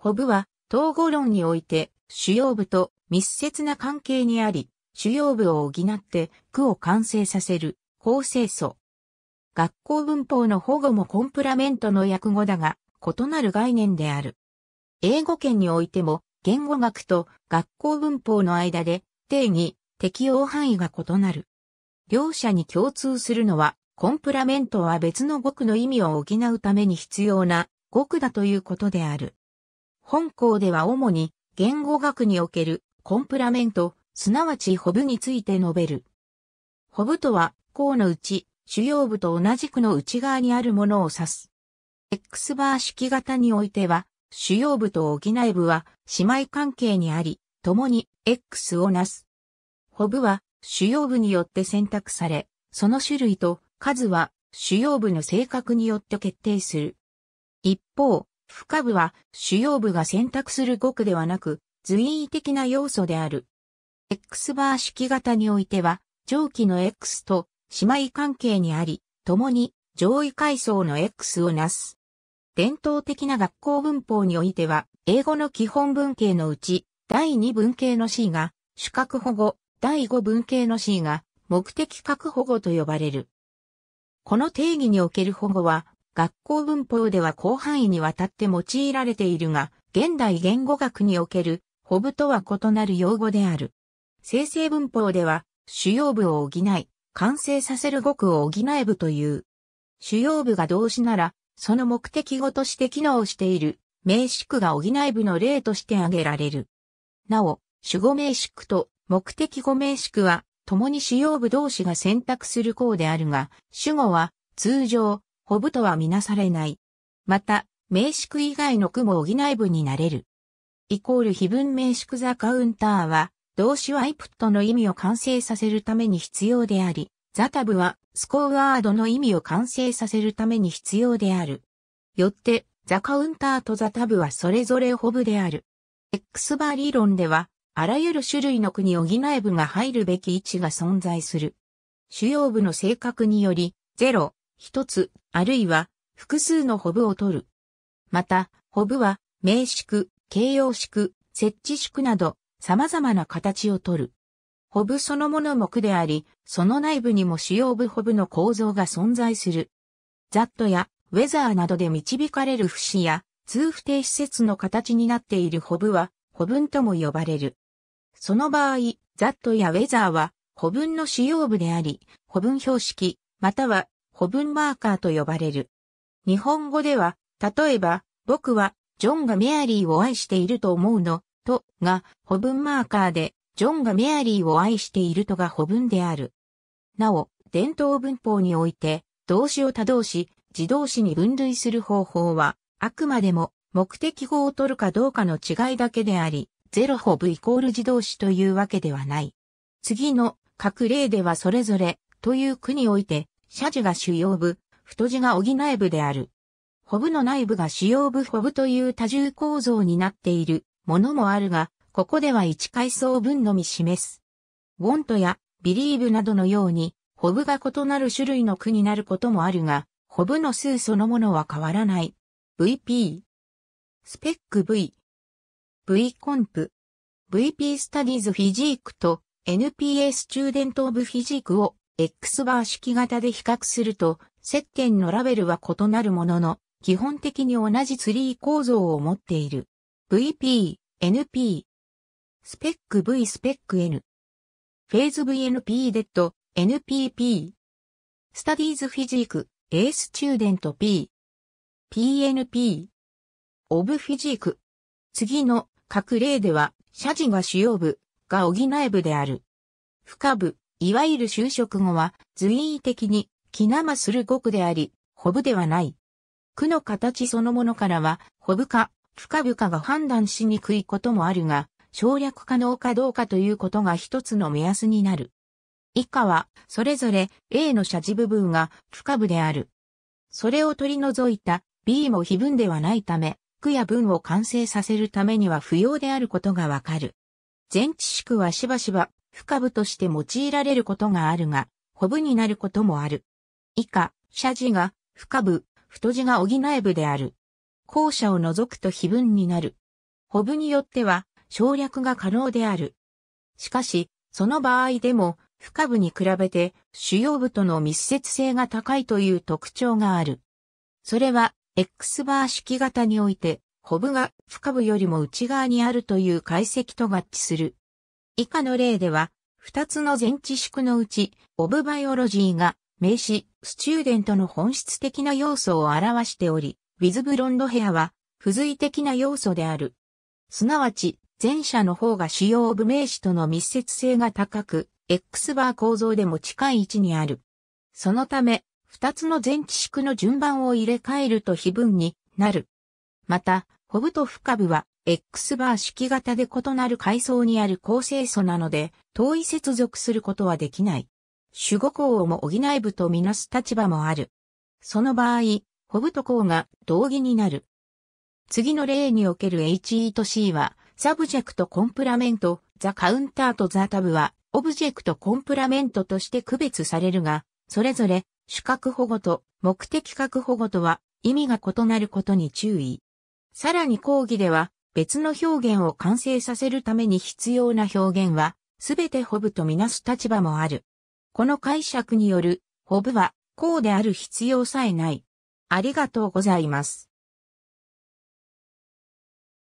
ホブは統合論において主要部と密接な関係にあり、主要部を補って句を完成させる構成素。学校文法の保護もコンプラメントの訳語だが、異なる概念である。英語圏においても、言語学と学校文法の間で定義、適用範囲が異なる。両者に共通するのは、コンプラメントは別の語句の意味を補うために必要な語句だということである。本校では主に言語学におけるコンプラメント、すなわちホブについて述べる。ホブとは、項のうち、主要部と同じくの内側にあるものを指す。X バー式型においては、主要部と補い部は姉妹関係にあり、共に X をなす。ホブは主要部によって選択され、その種類と数は主要部の性格によって決定する。一方、下部は主要部が選択する語句ではなく、随意的な要素である。X バー式型においては、上記の X と姉妹関係にあり、共に上位階層の X をなす。伝統的な学校文法においては、英語の基本文型のうち、第2文型の C が主格保護、第5文型の C が目的格保護と呼ばれる。この定義における保護は、学校文法では広範囲にわたって用いられているが、現代言語学におけるホブとは異なる用語である。生成文法では、主要部を補い、完成させる語句を補え部という。主要部が動詞なら、その目的語として機能している名詞句が補え部の例として挙げられる。なお、主語名詞句と目的語名詞句は、共に主要部同士が選択する項であるが、主語は通常、ほぶとはみなされない。また、名宿以外の句も補い部になれる。イコール非文名宿ザカウンターは、動詞はイプットの意味を完成させるために必要であり、ザタブはスコーワードの意味を完成させるために必要である。よって、ザカウンターとザタブはそれぞれホブである。X バー理論では、あらゆる種類の句に補い部が入るべき位置が存在する。主要部の性格により、0、一つ、あるいは複数のホブを取る。また、ホブは名式、形容式、設置式など様々な形を取る。ホブそのもの目であり、その内部にも主要部ホブの構造が存在する。ザットやウェザーなどで導かれる節や通不定施設の形になっているホブは、ホブンとも呼ばれる。その場合、ザットやウェザーは、ホブンの主要部であり、ホブン標識、または保分マーカーと呼ばれる。日本語では、例えば、僕は、ジョンがメアリーを愛していると思うの、と、が、保分マーカーで、ジョンがメアリーを愛しているとが保分である。なお、伝統文法において、動詞を他動詞、自動詞に分類する方法は、あくまでも、目的語を取るかどうかの違いだけであり、ゼロホブイコール自動詞というわけではない。次の各例ではそれぞれという句において斜字が主要部、太字が補内部である。ホブの内部が主要部ホブという多重構造になっているものもあるが、ここでは1階層分のみ示す。ウォントやビリーブなどのように、ホブが異なる種類の句になることもあるが、ホブの数そのものは変わらない。VP。スペック V。V コンプ。VP スタディーズフィジークと n p s チューデントオブフィジークを X バー式型で比較すると、石鹸のラベルは異なるものの、基本的に同じツリー構造を持っている。VP、NP。スペック V スペック N。フェーズ VNP デッド、NPP。スタディーズフィジーク、A スチューデント P。PNP。オブフィジーク。次の各例では、謝辞が主要部が補え部である。深部、いわゆる就職後は、随意的に、気なまする語句であり、ホブではない。句の形そのものからは、ホブか、深部かが判断しにくいこともあるが、省略可能かどうかということが一つの目安になる。以下は、それぞれ A の謝字部分が深部である。それを取り除いた B も非文ではないため、句や文を完成させるためには不要であることがわかる。前置詞句はしばしば不部として用いられることがあるが、補部になることもある。以下、社字が、不部、太字が補え部である。後者を除くと非分になる。補部によっては、省略が可能である。しかし、その場合でも、不部に比べて主要部との密接性が高いという特徴がある。それは、X バー式型において、ホブが不部よりも内側にあるという解析と合致する。以下の例では、二つの全知宿のうち、オブバイオロジーが名詞、スチューデントの本質的な要素を表しており、ウィズブロンドヘアは、付随的な要素である。すなわち、前者の方が主要オブ名詞との密接性が高く、X バー構造でも近い位置にある。そのため、二つの全知宿の順番を入れ替えると非分になる。また、ホブと深部は、X バー式型で異なる階層にある構成素なので、遠い接続することはできない。主語項をも補い部とみなす立場もある。その場合、ホブと項が同義になる。次の例における HE と C は、サブジェクトコンプラメント、ザカウンターとザタブは、オブジェクトコンプラメントとして区別されるが、それぞれ、主格保護と目的格保護とは意味が異なることに注意。さらに講義では、別の表現を完成させるために必要な表現は、すべてホブとみなす立場もある。この解釈による、ホブは、こうである必要さえない。ありがとうございます。